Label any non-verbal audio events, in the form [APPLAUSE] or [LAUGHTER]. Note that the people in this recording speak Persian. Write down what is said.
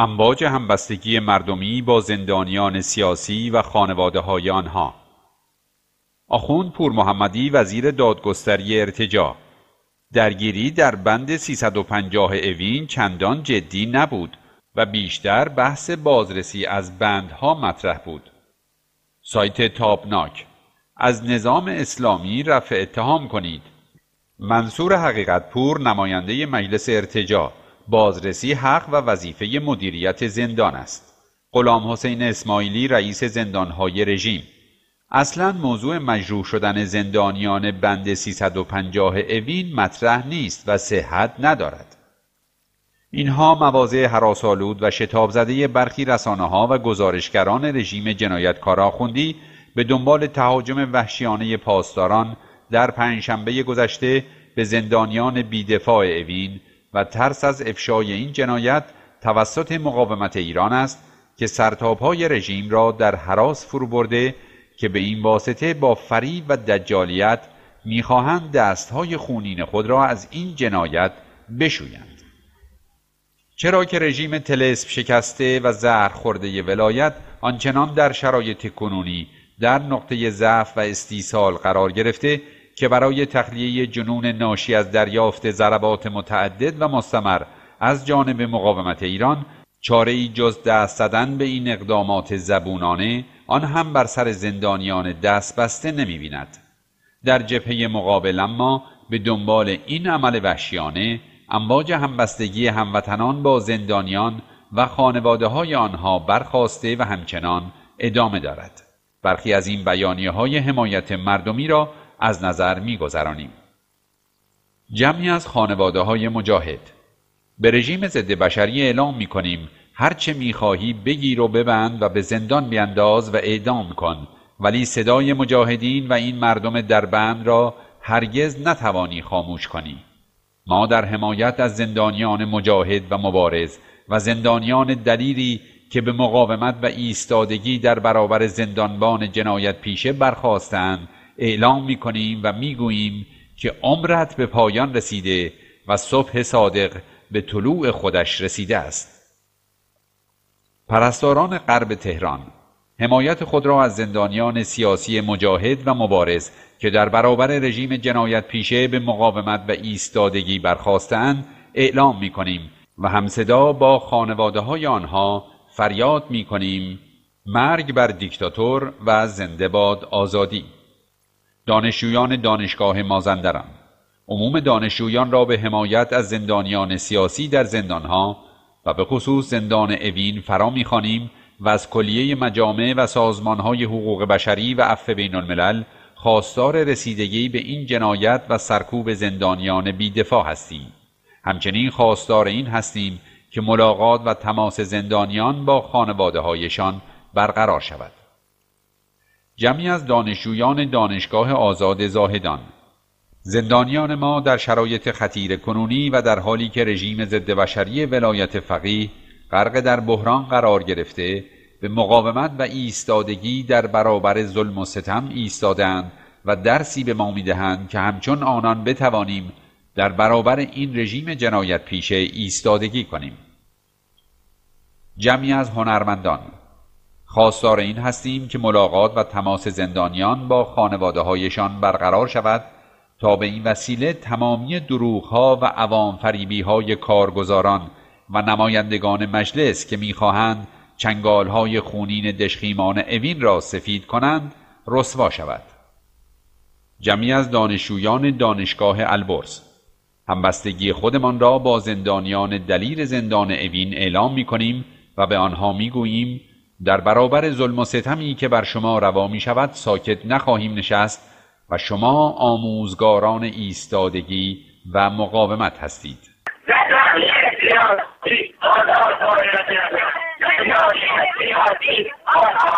امواج همبستگی مردمی با زندانیان سیاسی و خانواده های آنها آخوند پور محمدی وزیر دادگستری ارتجا درگیری در بند 350 اوین چندان جدی نبود و بیشتر بحث بازرسی از بندها مطرح بود سایت تابناک از نظام اسلامی رفع اتهام کنید منصور حقیقت پور نماینده مجلس ارتجا بازرسی حق و وظیفه مدیریت زندان است. غلام حسین اسماعیلی رئیس زندانهای رژیم اصلا موضوع مجروح شدن زندانیان بند 350 اوین مطرح نیست و صحت ندارد. اینها مواضع حراسالود و شتاب زده برخی رسانه ها و گزارشگران رژیم آخوندی به دنبال تهاجم وحشیانه پاسداران در پنجشنبه گذشته به زندانیان بیدفاع اوین و ترس از افشای این جنایت توسط مقاومت ایران است که های رژیم را در حراس فرو برده که به این واسطه با فریب و دجالیت میخواهند دستهای خونین خود را از این جنایت بشویند چرا که رژیم تلسپ شکسته و زهر خورده ولایت آنچنان در شرایط کنونی در نقطه ضعف و استیصال قرار گرفته که برای تخلیه جنون ناشی از دریافت ضربات متعدد و مستمر از جانب مقاومت ایران چاره ای جز دست زدن به این اقدامات زبونانه آن هم بر سر زندانیان دست بسته نمی بیند. در جبهه مقابل اما به دنبال این عمل وحشیانه امواج همبستگی هموطنان با زندانیان و خانواده های آنها برخواسته و همچنان ادامه دارد. برخی از این بیانیه های حمایت مردمی را از نظر میگذرانیم جمعی از خانواده های مجاهد به رژیم ضد بشری اعلام می کنیم هرچه می خواهی بگیر و ببند و به زندان بینداز و اعدام کن ولی صدای مجاهدین و این مردم دربند را هرگز نتوانی خاموش کنی ما در حمایت از زندانیان مجاهد و مبارز و زندانیان دلیری که به مقاومت و ایستادگی در برابر زندانبان جنایت پیشه برخواستند اعلام می کنیم و می گوییم که عمرت به پایان رسیده و صبح صادق به طلوع خودش رسیده است پرستاران غرب تهران حمایت خود را از زندانیان سیاسی مجاهد و مبارز که در برابر رژیم جنایت پیشه به مقاومت و ایستادگی برخواستند اعلام می کنیم و همصدا با خانواده های آنها فریاد می کنیم مرگ بر دیکتاتور و زنده باد آزادی دانشجویان دانشگاه مازندران عموم دانشجویان را به حمایت از زندانیان سیاسی در زندانها و به خصوص زندان اوین فرا میخوانیم و از کلیه مجامع و سازمانهای حقوق بشری و عفو بین الملل خواستار رسیدگی به این جنایت و سرکوب زندانیان بیدفاع هستیم. همچنین خواستار این هستیم که ملاقات و تماس زندانیان با خانواده هایشان برقرار شود. جمعی از دانشجویان دانشگاه آزاد زاهدان زندانیان ما در شرایط خطیر کنونی و در حالی که رژیم ضد بشری ولایت فقیه غرق در بحران قرار گرفته به مقاومت و ایستادگی در برابر ظلم و ستم ایستادند و درسی به ما میدهند که همچون آنان بتوانیم در برابر این رژیم جنایت پیشه ایستادگی کنیم جمعی از هنرمندان خواستار این هستیم که ملاقات و تماس زندانیان با خانواده هایشان برقرار شود تا به این وسیله تمامی دروغها و عوام فریبی های کارگزاران و نمایندگان مجلس که میخواهند چنگال های خونین دشخیمان اوین را سفید کنند رسوا شود جمعی از دانشجویان دانشگاه البرز همبستگی خودمان را با زندانیان دلیر زندان اوین اعلام می کنیم و به آنها می گوییم در برابر ظلم و ستمی که بر شما روا می شود ساکت نخواهیم نشست و شما آموزگاران ایستادگی و مقاومت هستید [LAUGHS]